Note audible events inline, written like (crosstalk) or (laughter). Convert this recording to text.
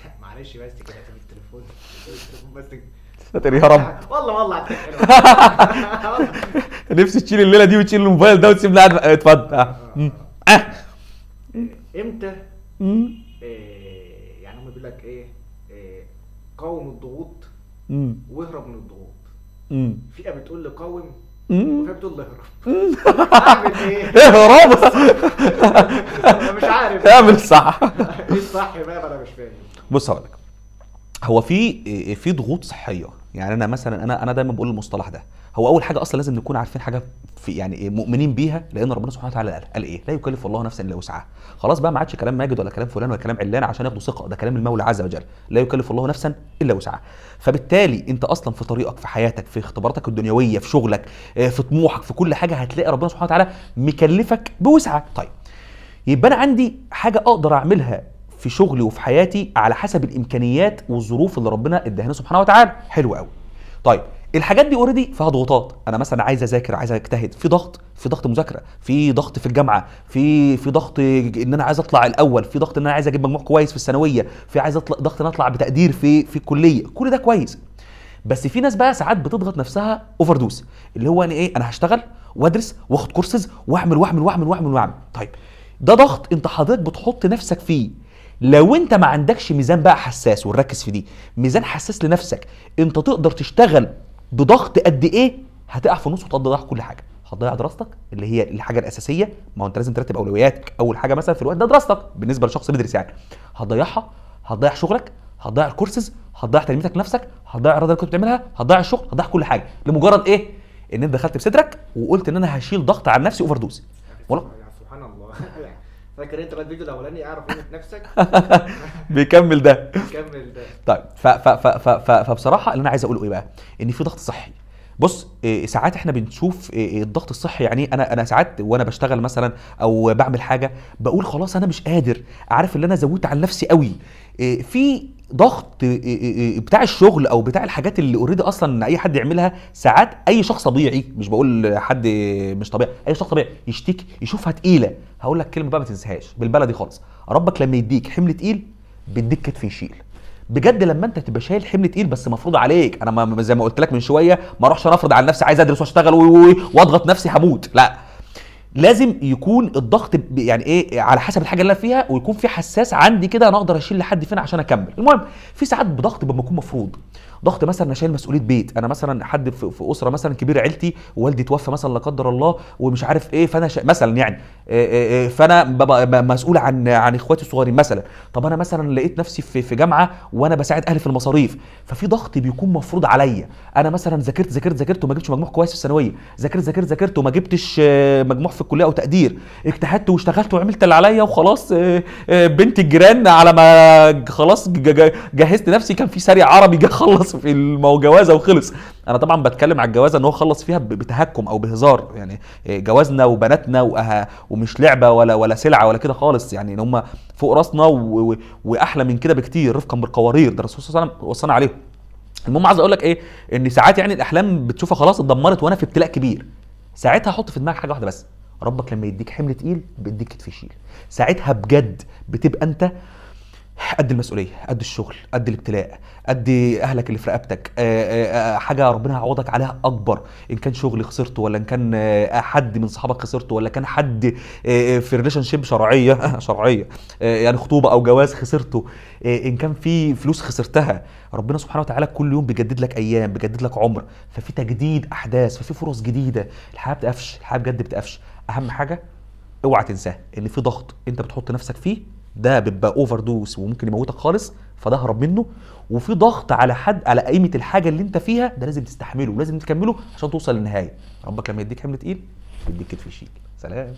(laughs) معلش بس كده في التليفون (laughs) بس ساتر يا رب والله والله (laughs) نفسي تشيل الليله دي وتشيل الموبايل ده وتسيب لي آه، اتفضل آه. آه. إيه، امتى إيه، يعني هم بيقول لك ايه, إيه، قاوم الضغوط واهرب من الضغوط فئه بتقول لي قاوم وفئه بتقول لي اهرب اعمل ايه؟ اهرب مش عارف اعمل صح ايه الصح بقى انا مش فاهم بص هقول هو في في ضغوط صحيه يعني انا مثلا انا انا دايما بقول المصطلح ده هو اول حاجه اصلا لازم نكون عارفين حاجه في يعني إيه، مؤمنين بيها لان ربنا سبحانه وتعالى قال, قال ايه لا يكلف الله نفسا الا وسعها خلاص بقى ما عادش كلام ماجد ولا كلام فلان ولا كلام علان عشان ياخدوا ثقه ده كلام المولى عز وجل لا يكلف الله نفسا الا وسعها فبالتالي انت اصلا في طريقك في حياتك في اختباراتك الدنيويه في شغلك آه، في طموحك في كل حاجه هتلاقي ربنا سبحانه وتعالى مكلفك بوسعه طيب يبقى انا عندي حاجه اقدر اعملها في شغلي وفي حياتي على حسب الامكانيات والظروف اللي ربنا اداها سبحانه وتعالى حلو قوي طيب الحاجات دي اوريدي فيها ضغوطات انا مثلا عايز اذاكر عايز اجتهد في ضغط في ضغط مذاكره في ضغط في الجامعه في في ضغط ان انا عايز اطلع الاول في ضغط ان انا عايز اجيب مجموع كويس في الثانويه في عايز اطلع ضغط ان اطلع بتقدير في في الكليه كل ده كويس بس في ناس بقى ساعات بتضغط نفسها اوفر دوس اللي هو انا ايه انا هشتغل وادرس واخد كورسز واعمل واعمل واعمل واعمل واعمل طيب ده ضغط انت حضرتك بتحط نفسك فيه لو انت ما عندكش ميزان بقى حساس ونركز في دي ميزان حساس لنفسك انت تقدر تشتغل بضغط قد ايه هتقع في نص وتضيع كل حاجه هتضيع دراستك اللي هي الحاجه الاساسيه ما هو انت لازم ترتب اولوياتك اول حاجه مثلا في الوقت ده دراستك بالنسبه لشخص بيدرس يعني هتضيعها هتضيع شغلك هتضيع الكورسز هتضيع تلميذك لنفسك هتضيع الرياضه اللي كنت بتعملها هتضيع الشغل هتضيع كل حاجه لمجرد ايه ان انت دخلت بصدرك وقلت ان انا هشيل ضغط على نفسي اوفر دوز سبحان الله (laughs) فاكر انت الفيديو الاولاني اعرف قيمه نفسك (laughs) بيكمل ده بيكمل ده طيب ف ف ف ف ف فبصراحه اللي انا عايز اقوله ايه بقى؟ ان في ضغط صحي بص إيه ساعات احنا بنشوف إيه, إيه، الضغط الصحي يعني انا انا ساعات وانا بشتغل مثلا او بعمل حاجه بقول خلاص انا مش قادر عارف اللي انا زودت عن نفسي قوي إيه في ضغط بتاع الشغل او بتاع الحاجات اللي اوريدي اصلا اي حد يعملها ساعات اي شخص طبيعي مش بقول حد مش طبيعي اي شخص طبيعي يشتكي يشوفها تقيله هقول لك كلمه بقى ما تنساهاش بالبلدي خالص ربك لما يديك حمل تقيل بيديك كتف يشيل بجد لما انت تبقى شايل حمل تقيل بس مفروض عليك انا ما زي ما قلت لك من شويه ما اروحش افرض على نفسي عايز ادرس واشتغل واضغط نفسي هموت لا لازم يكون الضغط يعني ايه على حسب الحاجه اللي انا فيها ويكون في حساس عندي كده انا اقدر اشيل لحد فين عشان اكمل المهم في ساعات بضغط بما يكون مفروض ضغط مثلا انا شايل مسؤوليه بيت انا مثلا حد في اسره مثلا كبير عيلتي والدي توفى مثلا لا قدر الله ومش عارف ايه فانا شا... مثلا يعني آه، آه، آه، فانا مسؤول عن عن اخواتي الصغيرين مثلا طب انا مثلا لقيت نفسي في في جامعه وانا بساعد اهلي في المصاريف ففي ضغط بيكون مفروض عليا انا مثلا ذاكرت ذاكرت ذاكرت وما جبتش مجموع كويس في الثانويه ذاكرت ذاكرت ذاكرت وما جبتش مجموع في الكليه او تقدير اجتهدت واشتغلت وعملت اللي عليا وخلاص بنت الجيران على ما خلاص جهزت نفسي كان في سريع عربي جه خلص في الجوازه وخلص انا طبعا بتكلم على الجوازه ان هو خلص فيها بتهكم او بهزار يعني آه، جوازنا وبناتنا وأها ومش لعبه ولا ولا سلعه ولا كده خالص يعني ان هم فوق راسنا واحلى من كده بكتير رفقا بالقوارير ده الرسول صلى الله عليه وسلم وصانا عليهم المهم عايز اقول لك ايه ان ساعات يعني الاحلام بتشوفها خلاص اتدمرت وانا في ابتلاء كبير ساعتها حط في دماغك حاجه واحده بس ربك لما يديك حمل تقيل بيديك كتف يشيل ساعتها بجد بتبقى انت قد المسؤوليه قد الشغل قد الابتلاء قد اهلك اللي في رقبتك آه، آه، آه، حاجه ربنا هيعوضك عليها اكبر ان كان شغل خسرته ولا ان كان حد من صحابك خسرته ولا كان حد في ريليشن شيب شرعيه (laughs) شرعيه يعني خطوبه او جواز خسرته ان كان في فلوس خسرتها ربنا سبحانه وتعالى كل يوم بيجدد لك ايام بيجدد لك عمر ففي تجديد احداث ففي فرص جديده الحياه بتقفش الحياه بجد بتقفش اهم حاجه اوعى تنساها ان في ضغط انت بتحط نفسك فيه ده بيبقى اوفر دوز وممكن يموتك خالص فده هرب منه وفي ضغط على حد على قيمه الحاجه اللي انت فيها ده لازم تستحمله ولازم تكمله عشان توصل للنهايه ربك لما يديك حمل تقيل يديك كتف يشيل سلام